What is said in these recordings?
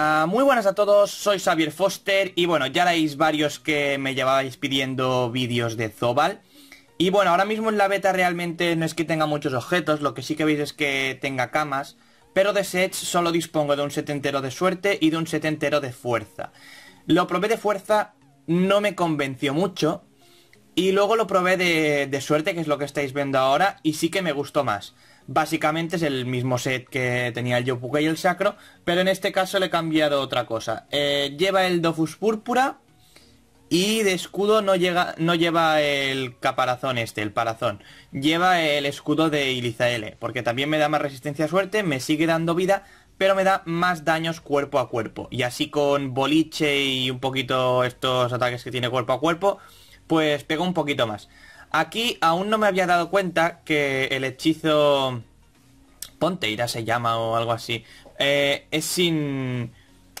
Ah, muy buenas a todos, soy Xavier Foster y bueno, ya veis varios que me llevabais pidiendo vídeos de Zobal Y bueno, ahora mismo en la beta realmente no es que tenga muchos objetos, lo que sí que veis es que tenga camas Pero de sets solo dispongo de un setentero de suerte y de un setentero de fuerza Lo probé de fuerza, no me convenció mucho Y luego lo probé de suerte, que es lo que estáis viendo ahora, y sí que me gustó más Básicamente es el mismo set que tenía el Yopuke y el Sacro, pero en este caso le he cambiado otra cosa. Eh, lleva el Dofus Púrpura y de escudo no, llega, no lleva el caparazón este, el parazón. Lleva el escudo de L. porque también me da más resistencia a suerte, me sigue dando vida, pero me da más daños cuerpo a cuerpo. Y así con boliche y un poquito estos ataques que tiene cuerpo a cuerpo, pues pega un poquito más. Aquí aún no me había dado cuenta que el hechizo Ponteira se llama o algo así. Eh, es sin...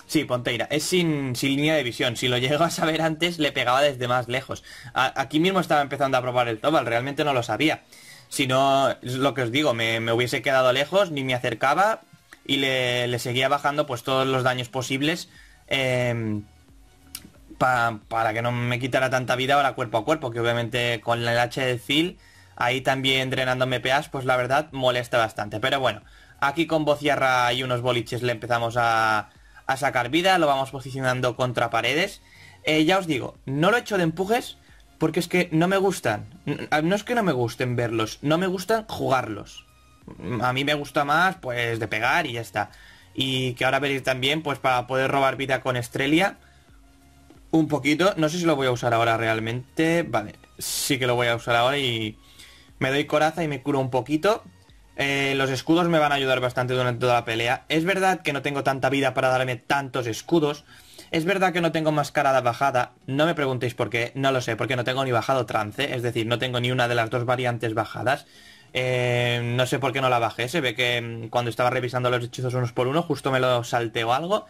Sí, Ponteira. Es sin, sin, línea de visión. Si lo llego a saber antes, le pegaba desde más lejos. aquí mismo estaba empezando a probar el Tobal. Realmente no lo sabía. Si no, es lo que os digo, me, hubiese quedado lejos, ni me acercaba y le, seguía bajando pues todos los daños posibles. Eh, para que no me quitara tanta vida ahora cuerpo a cuerpo, que obviamente con el H de Phil, ahí también drenando peas pues la verdad molesta bastante. Pero bueno, aquí con Bociarra y unos boliches le empezamos a, sacar vida, lo vamos posicionando contra paredes. Eh, ya os digo, no lo he hecho de empujes porque es que no me gustan. Mm, no es que no me gusten verlos, no me gustan jugarlos. Mm, a mí me gusta más, pues, de pegar y ya está. Y que ahora veréis también, pues, para poder robar vida con Estrella un poquito. No sé si lo voy a usar ahora realmente. Vale, sí que lo voy a usar ahora y me doy coraza y me curo un poquito. Eh, los escudos me van a ayudar bastante durante toda la pelea. Es verdad que no tengo tanta vida para darme tantos escudos. Es verdad que no tengo mascarada bajada. No me preguntéis por qué, no lo sé, porque no tengo ni bajado trance. Es decir, no tengo ni una de las dos variantes bajadas. Eh, no sé por qué no la bajé. Se ve que mm, cuando estaba revisando los hechizos unos por uno, justo me lo salteo algo.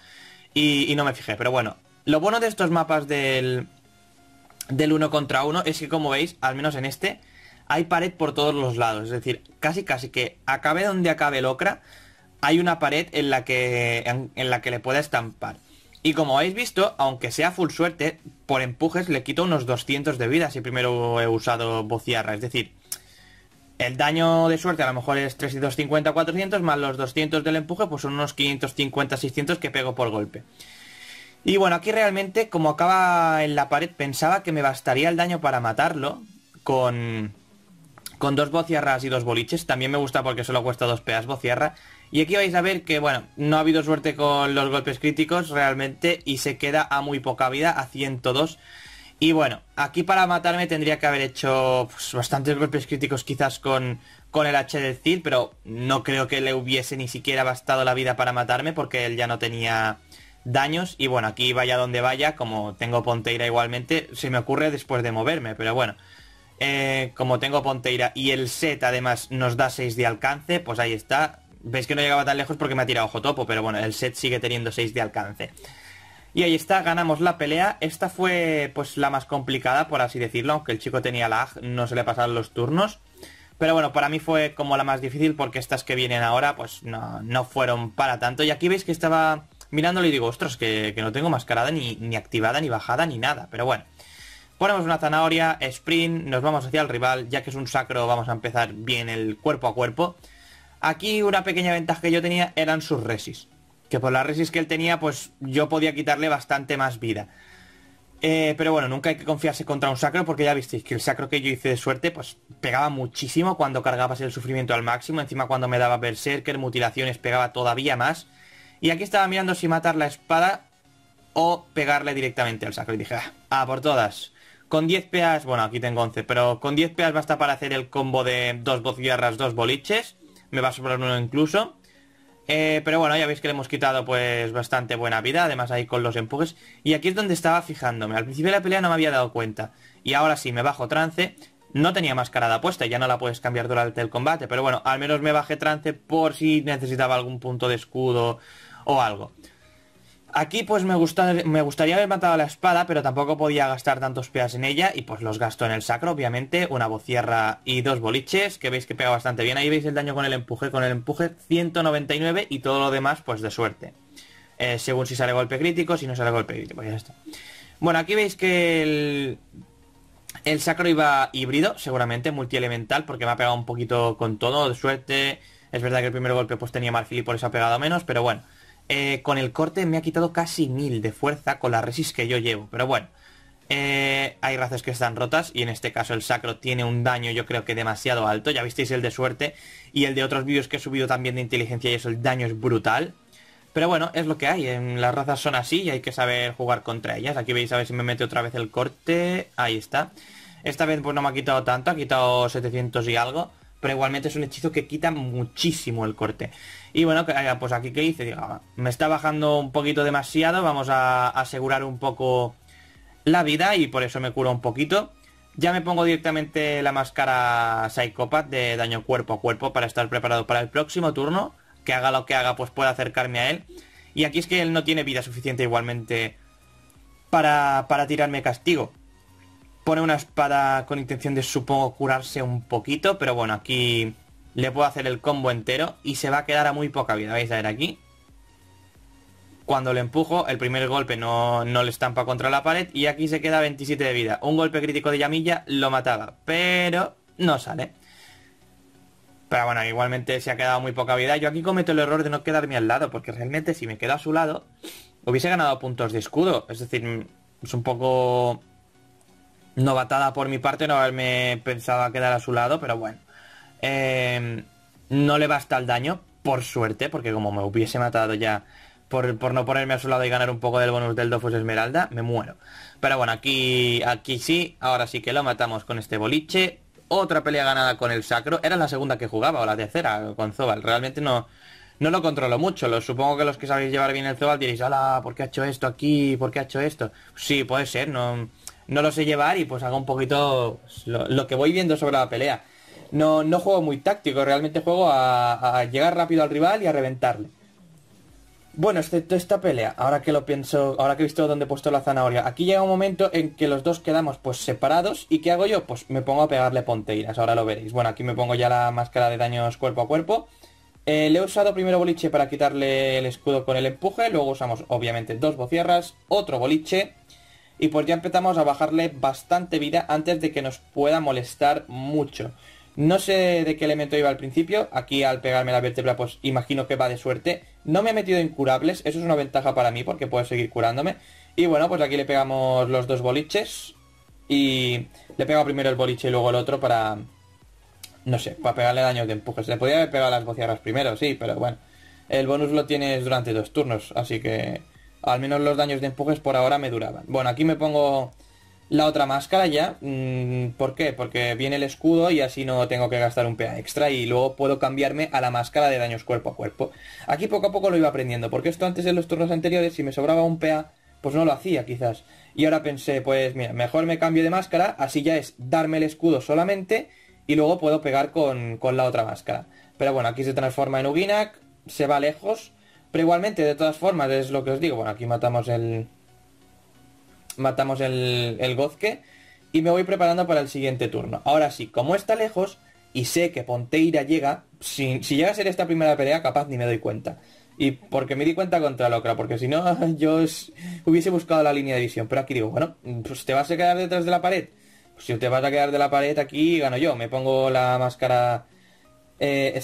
y no me fijé, pero bueno, lo bueno de estos mapas del, del uno contra uno es que como veis, al menos en este, hay pared por todos los lados. Es decir, casi casi que acabe donde acabe el ocra, hay una pared en la que, en, la que le pueda estampar. Y como habéis visto, aunque sea full suerte, por empujes le quito unos 200 de vida si primero he usado bociarra. Es decir, el daño de suerte a lo mejor es 350, 400, más los 200 del empuje, pues son unos 550, 600 que pego por golpe. Y bueno, aquí realmente, como acaba en la pared, pensaba que me bastaría el daño para matarlo con, con dos bociarras y dos boliches. También me gusta porque solo cuesta dos peas bociarra. Y aquí vais a ver que, bueno, no ha habido suerte con los golpes críticos realmente y se queda a muy poca vida, a 102. Y bueno, aquí para matarme tendría que haber hecho pues, bastantes golpes críticos quizás con, con el H del Zil, pero no creo que le hubiese ni siquiera bastado la vida para matarme porque él ya no tenía daños y bueno, aquí vaya donde vaya, como tengo Ponteira igualmente, se me ocurre después de moverme, pero bueno, eh, como tengo Ponteira y el set además nos da 6 de alcance, pues ahí está. Veis que no llegaba tan lejos porque me ha tirado ojo topo, pero bueno, el set sigue teniendo 6 de alcance. Y ahí está, ganamos la pelea. Esta fue pues la más complicada, por así decirlo, aunque el chico tenía lag, no se le pasaron los turnos. Pero bueno, para mí fue como la más difícil porque estas que vienen ahora pues no, no fueron para tanto. Y aquí veis que estaba mirándolo y digo, ostras, que, no tengo mascarada ni, ni activada, ni bajada, ni nada. Pero bueno, Ponemos una zanahoria, sprint, nos vamos hacia el rival, ya que es un sacro vamos a empezar bien el cuerpo a cuerpo. Aquí una pequeña ventaja que yo tenía eran sus resis, que por las resis que él tenía pues yo podía quitarle bastante más vida. Eh, pero bueno, nunca hay que confiarse contra un sacro porque ya visteis que el sacro que yo hice de suerte pues pegaba muchísimo cuando cargabas el sufrimiento al máximo, encima cuando me daba berserker, mutilaciones pegaba todavía más. Y aquí estaba mirando si matar la espada o pegarle directamente al sacro Y dije, ah, a por todas. Con 10 peas, bueno, aquí tengo 11, pero con 10 peas basta para hacer el combo de dos vozguerras, dos boliches. Me va a sobrar uno incluso. Eh, pero bueno, ya veis que le hemos quitado pues bastante buena vida, además ahí con los empujes. Y aquí es donde estaba fijándome. Al principio de la pelea no me había dado cuenta. Y ahora sí, me bajo trance. No tenía mascarada puesta, ya no la puedes cambiar durante el combate. Pero bueno, al menos me bajé trance por si necesitaba algún punto de escudo o algo. Aquí pues me, gusta, me gustaría haber matado la espada, pero tampoco podía gastar tantos peas en ella y pues los gasto en el sacro, obviamente, una bocierra y dos boliches, que veis que pega bastante bien. Ahí veis el daño con el empuje, con el empuje 199 y todo lo demás pues de suerte. Eh, según si sale golpe crítico, si no sale golpe crítico, pues, ya está. Bueno, aquí veis que el, el sacro iba híbrido, seguramente, multielemental, porque me ha pegado un poquito con todo, de suerte. Es verdad que el primer golpe pues tenía marfil y por eso ha pegado menos, pero bueno. Eh, con el corte me ha quitado casi 1000 de fuerza con la resis que yo llevo. Pero bueno, eh, hay razas que están rotas y en este caso el sacro tiene un daño yo creo que demasiado alto. Ya visteis el de suerte y el de otros vídeos que he subido también de inteligencia y eso, el daño es brutal. Pero bueno, es lo que hay. las razas son así y hay que saber jugar contra ellas. Aquí veis a ver si me mete otra vez el corte. Ahí está. Esta vez pues no me ha quitado tanto, ha quitado 700 y algo pero igualmente es un hechizo que quita muchísimo el corte. Y bueno, eh, pues aquí que hice, ah, me está bajando un poquito demasiado, vamos a asegurar un poco la vida y por eso me curo un poquito. Ya me pongo directamente la máscara Psychopath de daño cuerpo a cuerpo para estar preparado para el próximo turno. Que haga lo que haga, pues pueda acercarme a él. Y aquí es que él no tiene vida suficiente igualmente para tirarme castigo. Pone una espada con intención de supongo curarse un poquito, pero bueno, aquí le puedo hacer el combo entero y se va a quedar a muy poca vida. Vais a ver aquí. Cuando le empujo, el primer golpe no, le estampa contra la pared y aquí se queda 27 de vida. Un golpe crítico de llamilla lo mataba, pero no sale. Pero bueno, igualmente se ha quedado muy poca vida. Yo aquí cometo el error de no quedarme al lado, porque realmente si me quedo a su lado, hubiese ganado puntos de escudo. Es decir, es un poco no batada por mi parte no haberme pensado quedar a su lado, pero bueno. Em, no le basta el daño, por suerte, porque como me hubiese matado ya por, no ponerme a su lado y ganar un poco del bonus del Dofus Esmeralda, me muero. Pero bueno, aquí, aquí sí, ahora sí que lo matamos con este boliche. Otra pelea ganada con el Sacro. Era la segunda que jugaba, o la tercera, con Zobal. Realmente no, no lo controlo mucho. Lo, supongo que los que sabéis llevar bien el Zobal diréis, ala, ¿por qué ha hecho esto aquí? ¿Por qué ha hecho esto? Sí, puede ser, no, no lo sé llevar y pues hago un poquito lo, que voy viendo sobre la pelea. No, no juego muy táctico, realmente juego a, llegar rápido al rival y a reventarle. Bueno, excepto esta pelea, ahora que lo pienso, ahora que he visto dónde he puesto la zanahoria, aquí llega un momento en que los dos quedamos pues separados y ¿qué hago yo? Pues me pongo a pegarle ponteiras, ahora lo veréis. Bueno, aquí me pongo ya la máscara de daños cuerpo a cuerpo. Eh, le he usado primero boliche para quitarle el escudo con el empuje, luego usamos obviamente dos bocierras, otro boliche, y pues ya empezamos a bajarle bastante vida antes de que nos pueda molestar mucho. No sé de qué elemento iba al principio, aquí al pegarme la vértebra pues imagino que va de suerte. No me he metido incurables, eso es una ventaja para mí porque puedo seguir curándome. Y bueno, pues aquí le pegamos los dos boliches y le pego primero el boliche y luego el otro para... No sé, para pegarle daño de empuje. Se le podía haber pegado las bociarras primero, sí, pero bueno. El bonus lo tienes durante dos turnos, así que al menos los daños de empujes por ahora me duraban. Bueno, aquí me pongo la otra máscara ya. Mm, ¿Por qué? Porque viene el escudo y así no tengo que gastar un PA extra y luego puedo cambiarme a la máscara de daños cuerpo a cuerpo. Aquí poco a poco lo iba aprendiendo, porque esto antes en los turnos anteriores, si me sobraba un PA, pues no lo hacía quizás. Y ahora pensé, pues mira, mejor me cambio de máscara, así ya es darme el escudo solamente y luego puedo pegar con, con la otra máscara. Pero bueno, aquí se transforma en Uginak, se va lejos pero igualmente, de todas formas, es lo que os digo. Bueno, aquí matamos el... Matamos el, el Gozque. Y me voy preparando para el siguiente turno. Ahora sí, como está lejos y sé que Ponteira llega, si, si llega a ser esta primera pelea, capaz ni me doy cuenta. Y porque me di cuenta contra Locra, porque si no, yo hubiese buscado la línea de visión. Pero aquí digo, bueno, pues te vas a quedar detrás de la pared. Pues si te vas a quedar de la pared aquí, gano yo. Me pongo la máscara eh,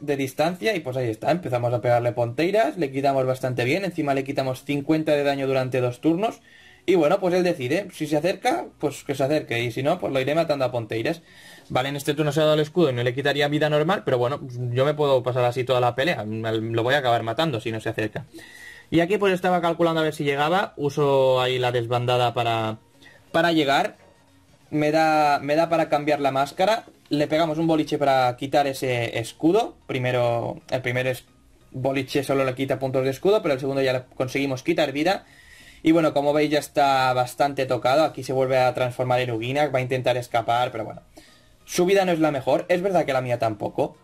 de distancia y pues ahí está, empezamos a pegarle ponteiras, le quitamos bastante bien, encima le quitamos 50 de daño durante dos turnos y bueno, pues él decide, si se acerca, pues que se acerque y si no, pues lo iré matando a ponteiras. Vale, en este turno se ha dado el escudo y no le quitaría vida normal, pero bueno, yo me puedo pasar así toda la pelea, lo voy a acabar matando si no se acerca. Y aquí pues estaba calculando a ver si llegaba, uso ahí la desbandada para, para llegar me da, para cambiar la máscara. Le pegamos un boliche para quitar ese escudo. Primero, el primer es, boliche solo le quita puntos de escudo, pero el segundo ya le conseguimos quitar vida. Y bueno, como veis ya está bastante tocado. Aquí se vuelve a transformar en Uginak, va a intentar escapar, pero bueno. Su vida no es la mejor, es verdad que la mía tampoco.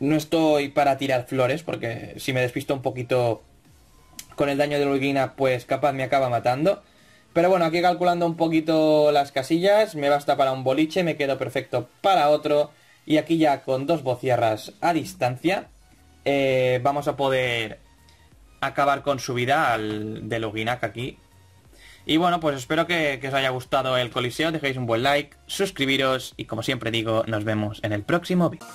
No estoy para tirar flores, porque si me despisto un poquito con el daño de Uginak, pues capaz me acaba matando. Pero bueno, aquí calculando un poquito las casillas, me basta para un boliche, me quedo perfecto para otro. Y aquí ya con dos bocierras a distancia, eh, vamos a poder acabar con su vida al, de Luginac aquí. Y bueno, pues espero que, que os haya gustado el coliseo, dejéis un buen like, suscribiros y como siempre digo, nos vemos en el próximo vídeo.